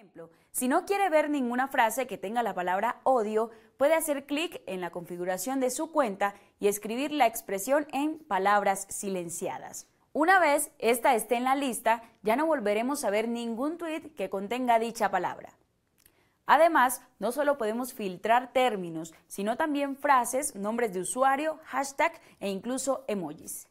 ejemplo, si no quiere ver ninguna frase que tenga la palabra odio, puede hacer clic en la configuración de su cuenta y escribir la expresión en palabras silenciadas. Una vez esta esté en la lista, ya no volveremos a ver ningún tweet que contenga dicha palabra. Además, no solo podemos filtrar términos, sino también frases, nombres de usuario, hashtag e incluso emojis.